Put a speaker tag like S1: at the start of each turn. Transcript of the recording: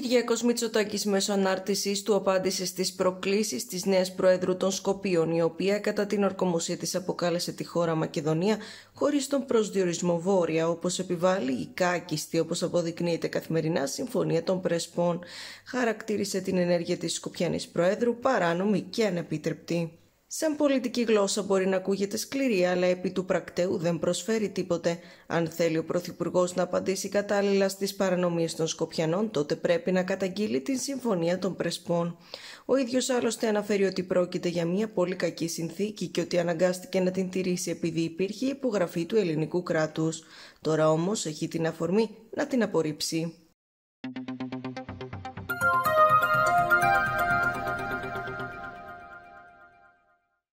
S1: Κυριακό Μητσοτάκης μέσω ανάρτηση του απάντησε στις προκλήσεις της νέας Προέδρου των Σκοπίων, η οποία κατά την ορκομοσία της αποκάλεσε τη χώρα Μακεδονία χωρίς τον προσδιορισμό βόρεια, όπως επιβάλλει η κάκιστη, όπως αποδεικνύεται καθημερινά, Συμφωνία των Πρεσπών. Χαρακτήρισε την ενέργεια της Σκοπιανής Προέδρου παράνομη και ανεπίτρεπτη. Σαν πολιτική γλώσσα μπορεί να ακούγεται σκληρή, αλλά επί του πρακτέου δεν προσφέρει τίποτε. Αν θέλει ο Πρωθυπουργός να απαντήσει κατάλληλα στις παρανομίες των Σκοπιανών, τότε πρέπει να καταγγείλει την Συμφωνία των Πρεσπών. Ο ίδιος άλλωστε αναφέρει ότι πρόκειται για μια πολύ κακή συνθήκη και ότι αναγκάστηκε να την τηρήσει επειδή υπήρχε υπογραφή του ελληνικού κράτους. Τώρα όμως έχει την αφορμή να την απορρίψει.